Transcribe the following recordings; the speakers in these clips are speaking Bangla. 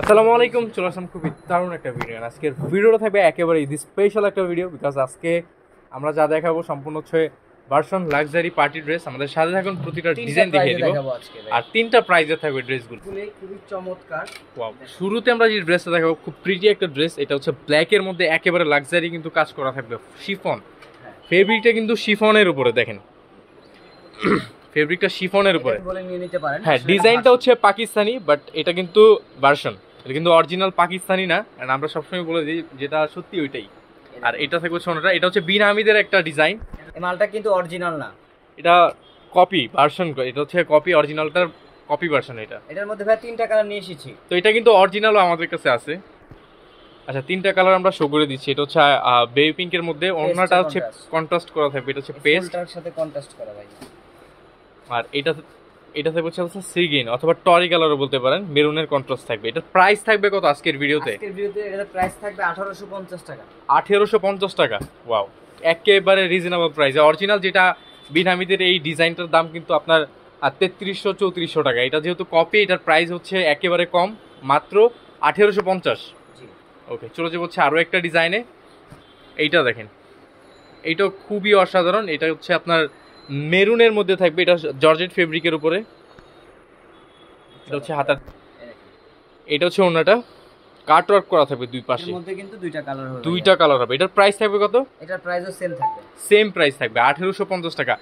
আসসালামু আলাইকুম চলে আসলাম খুবই দারুণ একটা ভিডিও আজকের ভিডিওটা থাকবে একেবারে ঈদ স্পেশাল একটা ভিডিও বিকজ আজকে আমরা যা দেখাবো সম্পূর্ণ হচ্ছে ভার্সন লাক্সারি পার্টি ড্রেস আমাদের সাথে থাকুন প্রতিটা ডিজাইন দেখিয়ে দিব আর তিনটা প্রাইজে থাকবে ড্রেসগুলো খুবই চমৎকার শুরুতে আমরা যে ড্রেসটা দেখাবো খুব প্রিটি একটা ড্রেস এটা হচ্ছে ব্ল্যাকের মধ্যে একেবারে লাক্সারি কিন্তু কাজ করা থাকবে শিফন ফেব্রিকটা হ্যাঁ। কিন্তু শিফনের উপরে দেখেন ফেব্রিকটা শিফনের উপরে হ্যাঁ ডিজাইনটা হচ্ছে পাকিস্তানি বাট এটা কিন্তু ভার্সন এটা কিন্তু অরিজিনাল পাকিস্তানি না অ্যান্ড আমরা সবসময় বলে দিই যেটা সত্যি ওইটাই আর এটা থেকে হচ্ছে অন্যটা এটা হচ্ছে বিনামিদের একটা ডিজাইন মালটা কিন্তু অরিজিনাল না এটা কপি ভার্সন এটা হচ্ছে কপি অরিজিনালটার কপি ভার্সন এটা এটার মধ্যে ভাই তিনটা কালার নিয়ে এসেছি তো এটা কিন্তু অরিজিনালও আমাদের কাছে আছে আচ্ছা তিনটা কালার আমরা শো করে দিচ্ছি এটা হচ্ছে বেবি পিঙ্কের মধ্যে অন্যটা হচ্ছে কন্ট্রাস্ট করা থাকবে এটা হচ্ছে পেস্ট সাথে কন্ট্রাস্ট করা ভাই আর এটা এটা থাকবে হচ্ছে সি গ্রিন অথবা টরি কালারও বলতে পারেন মেরুনের কন্ট্রাস্ট থাকবে এটার প্রাইস থাকবে কত আজকের ভিডিওতে আজকের ভিডিওতে এটা প্রাইস থাকবে 1850 টাকা 1850 টাকা ওয়াও একেবারে রিজনেবল প্রাইসে অরিজিনাল যেটা বিনামিদের এই ডিজাইনটার দাম কিন্তু আপনার তেত্রিশশো চৌত্রিশশো টাকা এটা যেহেতু কপি এটার প্রাইস হচ্ছে একেবারে কম মাত্র আঠেরোশো পঞ্চাশ ওকে চলো যে হচ্ছে আরও একটা ডিজাইনে এইটা দেখেন এইটা খুবই অসাধারণ এটা হচ্ছে আপনার মেরুনের মধ্যে থাকবে এটা জর্জেট ফেব্রিকের উপরে এটা হচ্ছে হাতার এটা হচ্ছে ওনাটা কাট ওয়ার্ক করা থাকবে দুই পাশে মধ্যে কিন্তু দুইটা কালার হবে দুইটা কালার হবে এটার প্রাইস থাকবে কত এটার প্রাইসও সেম থাকবে সেম প্রাইস থাকবে 1850 টাকা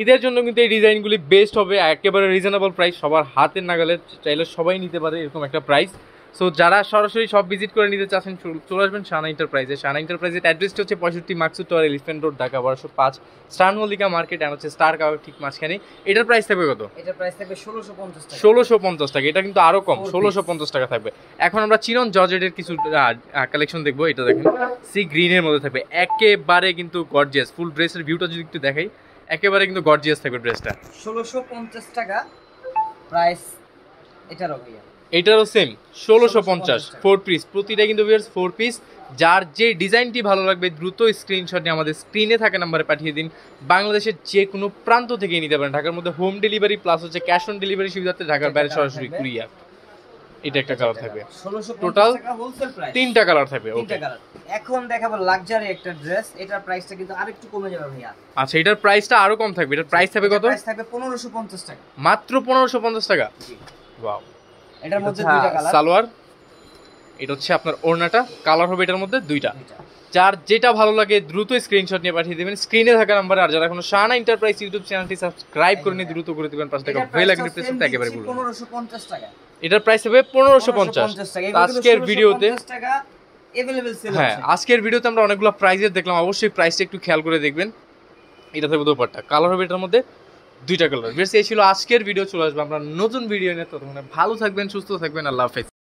ঈদের জন্য কিন্তু এই ডিজাইনগুলি বেস্ট হবে একেবারে রিজনেবল প্রাইস সবার হাতের নাগালে চাইলে সবাই নিতে পারে এরকম একটা প্রাইস সো যারা সরাসরি সব ভিজিট করে নিতে চাচ্ছেন চলে আসবেন সানা এন্টারপ্রাইজে সানা এন্টারপ্রাইজের অ্যাড্রেসটা হচ্ছে পঁয়ষট্টি মার্কসু টোয়ার এলিফেন্ট রোড ঢাকা বারোশো পাঁচ স্টার মল্লিকা মার্কেট অ্যান্ড হচ্ছে স্টার কাউ ঠিক মাঝখানে এটার প্রাইস থাকবে কত এটার প্রাইস থাকবে ষোলোশো পঞ্চাশ ষোলোশো পঞ্চাশ টাকা এটা কিন্তু আরও কম ষোলোশো পঞ্চাশ টাকা থাকবে এখন আমরা চিরন জর্জেটের কিছু কালেকশন দেখবো এটা দেখেন সি গ্রিনের মধ্যে থাকবে একেবারে কিন্তু গর্জিয়াস ফুল ড্রেসের ভিউটা যদি একটু দেখাই একেবারে কিন্তু গর্জিয়াস থাকবে ড্রেসটা ষোলোশো পঞ্চাশ টাকা প্রাইস এটা রকম এটারও সেম ষোলোশো পঞ্চাশ ফোর পিস প্রতিটা কিন্তু ভিউয়ার্স ফোর পিস যার যে ডিজাইনটি ভালো লাগবে দ্রুত স্ক্রিনশটে আমাদের স্ক্রিনে থাকা নাম্বারে পাঠিয়ে দিন বাংলাদেশের যে কোনো প্রান্ত থেকে নিতে পারেন ঢাকার মধ্যে হোম ডেলিভারি প্লাস হচ্ছে ক্যাশ অন ডেলিভারি সুবিধাতে ঢাকার বাইরে সরাসরি কুরিয়ার এটা একটা কালার থাকবে টোটাল তিনটা কালার থাকবে ওকে এখন দেখাবো লাক্সারি একটা ড্রেস এটার প্রাইসটা কিন্তু আরেকটু কমে যাবে ভাইয়া আচ্ছা এটার প্রাইসটা আরো কম থাকবে এটার প্রাইস থাকবে কত প্রাইস থাকবে 1550 টাকা মাত্র 1550 টাকা জি ওয়াও এটার মধ্যে দুইটা কালার সালোয়ার এটা হচ্ছে আপনার ওড়নাটা কালার হবে এটার মধ্যে দুইটা যার যেটা ভালো লাগে দ্রুত স্ক্রিনশট নিয়ে পাঠিয়ে দেবেন স্ক্রিনে থাকা নাম্বারে আর যারা এখনো শাহানা এন্টারপ্রাইজ ইউটিউব চ্যানেলটি সাবস্ক্রাইব করে নিয়ে দ্রুত করে দেবেন পাঁচ টাকা বেল আইকন প্রেস করতে একেবারে 1550 টাকা এটার প্রাইস হবে 1550 আজকের ভিডিওতে হ্যাঁ আজকের ভিডিওতে আমরা অনেকগুলো প্রাইজের দেখলাম অবশ্যই প্রাইসটা একটু খেয়াল করে দেখবেন এটা থাকবে দোপাট্টা কালার হবে এটার মধ্যে দুইটা কালার বেশি এই ছিল আজকের ভিডিও চলে আসবে আমরা নতুন ভিডিও নিয়ে ততক্ষণে ভালো থাকবেন সুস্থ থাকবেন আল্লাহ হাফেজ